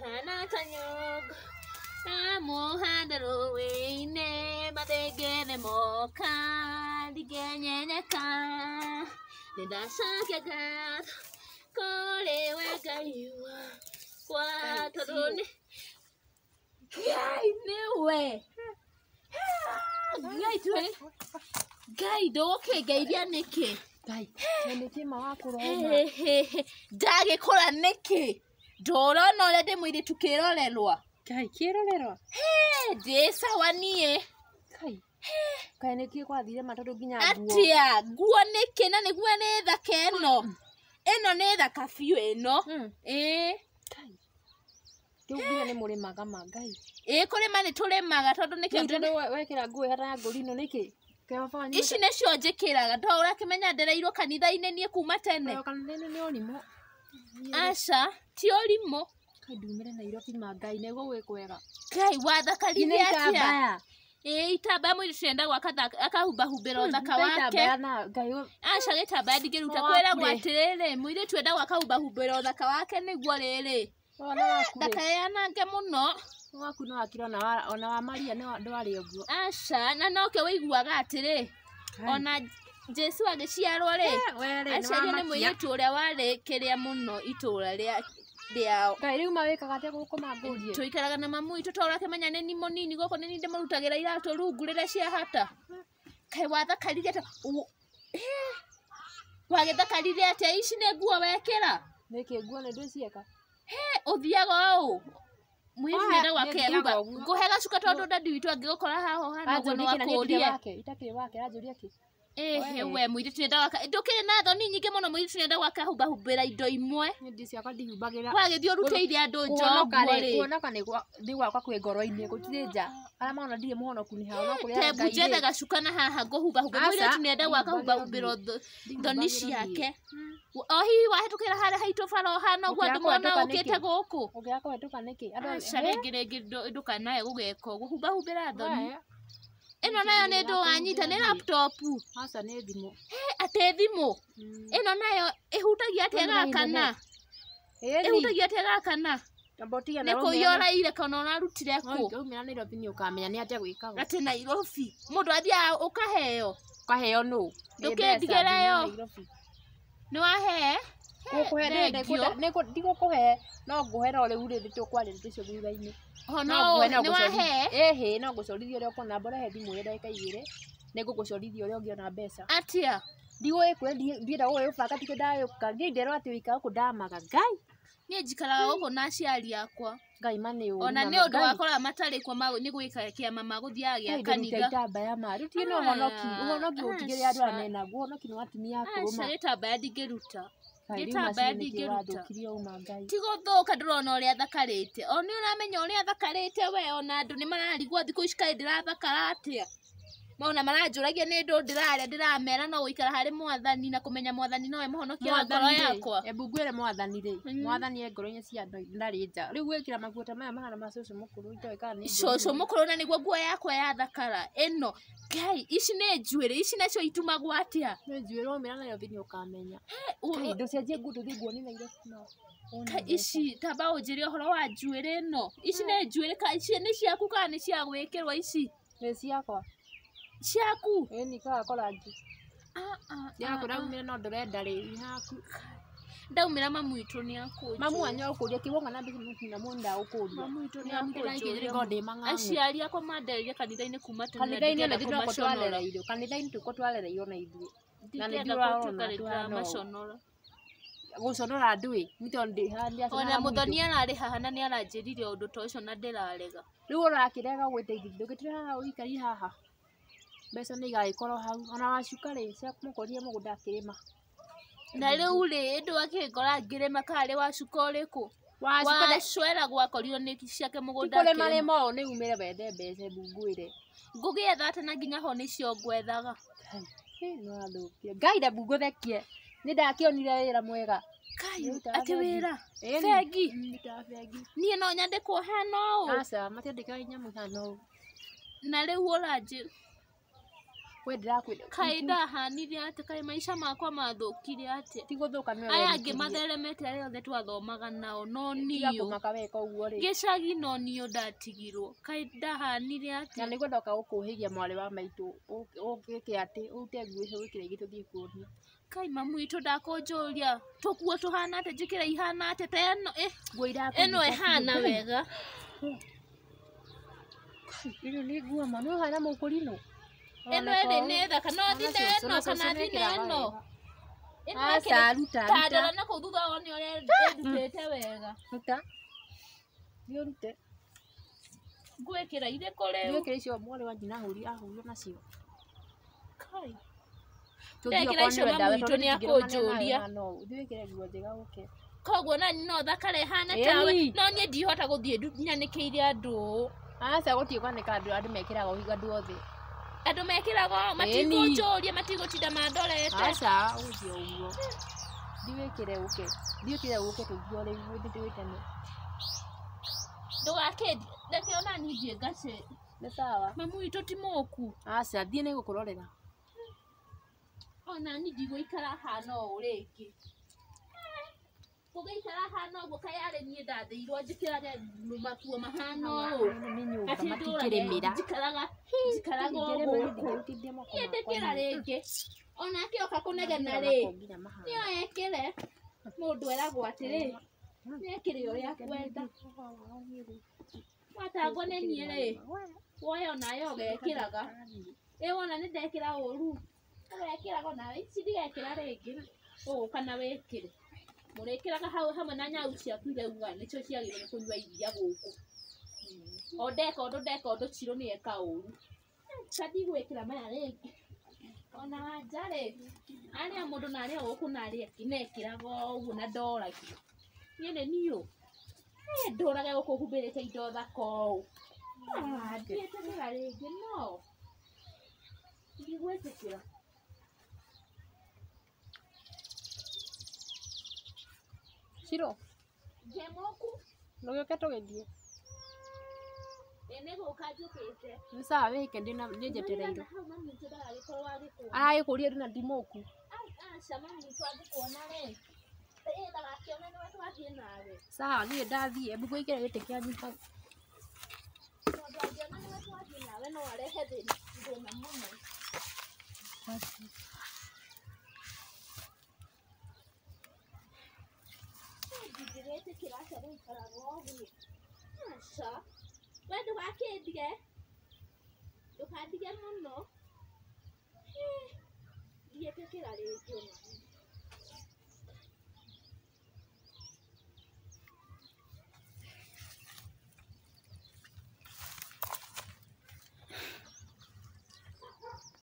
Hanatanyog do hadarowe ne badegene moka digenye nyaka Nidasha kagat kore wakaiwa kwa tadone Gai newe Gai tuwe Gai doke gai dia neke ngai nĩkĩma wakũrona ndagĩkũra nĩkĩ ndũrona ũrĩa ndĩ mũirĩtu kĩrorerwa ngai kĩrorerwa ndĩ sawa niĩ ngai kaĩ nĩkĩ gwathire ma tondũ nginya atia nguo nĩkĩ na nĩguo nĩ thaka ĩno mm. ĩno nĩ thaka ä no ä rĩu nginya nĩ mũrĩmaga ma ngai ĩĩ kũrĩma nĩ tũrĩmaga tondũ nĩkĩ tondũ wekĩra nguo ĩhana ya ngũrinũ nĩkĩ ici nä cio njä kä raga to å rakä menya ndereirwo kanitha-inä niä kuma tene aca ti å rimå ngai nä gå gwä kwega ngai wathakarithä atä itambaya mwä cirenda ra å thaka wake aca gä tambaya ndingä ruta kwä ragwo atä rä rä må irä tu enda gwaka ra å thaka wake nä guo rä rä thaka ndakayanange må no waku no akira ona ona wa Maria no ndwari ũguo aca na noke wĩiguaga atĩrĩ ona Jesu agĩciarwo rĩ aciario nĩ mũirĩtu ũrĩa warĩ kĩrĩa mũno itũũra rĩa rĩao kaĩ rĩu mawĩkaga atĩa gũkũ mambũrie tũikaraga na mamu itũ toro ũrakĩmenya nĩ ni mũnini gũkũ nĩ ni ndĩmũrutagĩra iratũ rungu rĩrĩa ciahata kaĩ wathakaririe atĩa wagĩthakaririe atĩa ici nĩ nguo wekĩra nĩkĩ nguo nĩ ndwĩcieka he ũthiaga ũũ mwiru nä ndagwa kehuga ngå hega cuka tondå ndandiwitå angä gå kora haho hanaguo nä wakå ria ähä we må irä tu nenda ndå kä rä na thoni nyingä må no må irä tu nenda gakahumbahumba ra indo imwe wagä thiä å rutä ire andå njonguokuonoka njethe gacuka haha ngå humbahumba må irä tu nenda gwakahumbahumba ro thoni ciake hmm. o hihi wahä kä ra harä haitå bara ha noguo andå mona å kä te gå kå å ngä rä ngä ndå kanae gå geka å gå humbahumba ra thoni ino nayo ni ndu wanyita ni laptop hasa ni e hmm. thimu ate thimu ino nayo ihutagia ati gakana ihutagia ati gakana nä kå iå raire kana å narutire kååkamenya nä atä gwä nairobi må ndå athiaga å kaheo å kaheo nå ndå kä ndigä re yo nä wahee ngukuhe ndigũkũhe no ngũhe no rĩu rĩ nĩtũkwarĩrĩ tũcio thutha-inĩ ĩhĩ no ngũcorithia ũrĩa ũkũnamba ũrehe thimũ ĩyo ndagĩka igĩrĩ nĩ ngũgũcorithia ũrĩa ũngĩona mbeca atia ndigũĩ kwĩ ndienda gũgĩũbanga tikĩ ndayũka ngiĩ nderwo atĩ wĩikara gũkũ ndamaga ngai niĩ njikaraga gũkũ na aciari akwa ngai manĩ ona nĩ ũndũ wakora matarĩ kuo nĩ gwĩka kĩama magũthiaga gĩa kanitha itambaya maru ti no honoki ũhonoki ũtigĩre andũ arĩa menaguo ũhonoki nĩ watumia akũrũ ma itambaya ndingĩruta nä tambaya ndingä ruta tigå thå ka ndå rona å rä a thakarä te o nä å ramenya å rä a thakarä te we ona andå nä mararigwa thikå ici kaä ndä rathakara atä a maona maranjuragia nä ndå ndä rarä a no gå hari mwathani na kumenya mwathani no we honokia ngoro yakwa e mbungu ä mwathani ri mm-hmm. mwathani e ngoro-inä cia andå ndarä nja rä u gwä maya mahana ma cåcå må kå rå itoä kana cåcå må kå na ni guo nguo yakwa ya thakara ä no ngai ici nä njuä rä ici nacio itumagwo atä a nä njuä rä å mä ra nayo thä kamenya indo cianjie ni na nguo nä ka ici taba mbaå njä re å wa njuä no ici nä njuä ka ici nä ciaku kana nä cia gwä kä rwo ici nä ciakwa ciaku ni kagakorangi ah, ah, yakoraumire ah, no ndurenda riri haku ndaumira mamu itu ni akuja mamu anyo ukuria kiwonga na bithi mukina munda ukuria mamu itu ni akuja ikiri gode manga aciari akwa manderirie kanithaini kuma tene kanithaini na ndino kotwalera irio kanithaini tukotwalera iyo na ithu na ni ndira ona maconora guconora ndui nito ndi hania ona muthoni arari haha na ni aranjirire undu ta ucio na ndirarega riu urakirega gwiteithia ndugitire haha uikari haha mbeca nä igagäkorwo hau ona wacuka rä ciamũkũrie må gå nda ma na rä u rä ä ndå akĩgĩkora ngĩrĩma karä wacuka å rä kå wacwera gwakorirwo nä ciake må gå ndakũrĩma rĩma å nä umä wethe mbeca mbunguä re ngũgä etha atä na nginya ho nä cio ngwethaga ngai na thekie nä ndakä onire wä ra mwega atä wä ra bengi mm, niä no nyandä kwo hana å na rä u å ranjä kaida ndirakwira kaä ndahanire atä kaä maica makwa mathåkire atä tigåthåka aya angä matheremete arä othe twathomaga nao no niågä gicagi no niå ndatigirwo kaä ndahanire ati na nigwenda ka ukuhigia kå wa maitu å ati ute atä å te nguä hå gä kä rä gä tå thiä kuonia kai mamu itu ndakunjuria tukuo tuhana atä njikira ihana atä ta eno eno ihana wega rä ni nä nguo hana må ä ah! mm. no ä rä nä no thine ä no kana thine ä no tandara na kå u thutha wone å rä a ndutä te wega thiå rute ngwä kä ra irä kå rä icio mwarä wa njina hå ri nacio ndekä ra icio mamu itå nä akå njå ria nguo njega å koguo nani no thakare hana tawe no niä ndihota gå thiä nyanä kä ire andå aca gå tiä kwanä ka mekä raga å higa othe andu mekiragwo matigå matigå tinda mandorete aca uthie uguo ndiwikire uke ndiukire uke tuthio riu guthi twitane ndugakendi reke ona nithie ngaci ni sawa mamu witå ti måku aca thiä nä gå kå rorera ona ningä gå ikara hana å rä ngä hana gugaikara hano gukayare nie ndathirwo njikirage matuo mahano ati ndurage njikaraga njikaraga yetĩkĩra rĩngĩ onake oka kũnegena rĩ nĩo ekĩre mũndũ eragwo atĩrĩ nĩekĩre ũrĩa kwenda watangwo nĩ niĩ rĩ woya onawe ũgekĩraga ĩ wona nĩ ndekĩra ũru ũgekĩraga onawe ici ndigekĩra rĩngĩ ũgũka na wĩkĩre murekeraga hau hamwe na nyau ciaku iria ugaga nicio ciagĩrĩire kũnyua iria gũkũ mm. o ndeka ũndũ ndeka ũndũ cirũ nĩ eka ũru cadigwĩkĩra maya rĩngĩ ona wanja rĩ arĩa mũndũ na arĩa gũkũ na arĩa angĩ nekĩraga ũguo na ndoragio niĩ nĩ niũ ndũrage gũkũ humbĩrĩte indo thaka ũũ ndiĩtĩkĩra rĩngĩ no ndigwĩtĩkĩra kiro ngemoku nugioke tugeithie nä sawa wä ke ndä njetereirwo aragä kå ria ndä na ndimå ku sawa niä ndathiä mbuku ikä gä tä kä anyu hau Thank you. এদিকে ওখান দিকে মন বিয়ে থেকে দাঁড়িয়েছি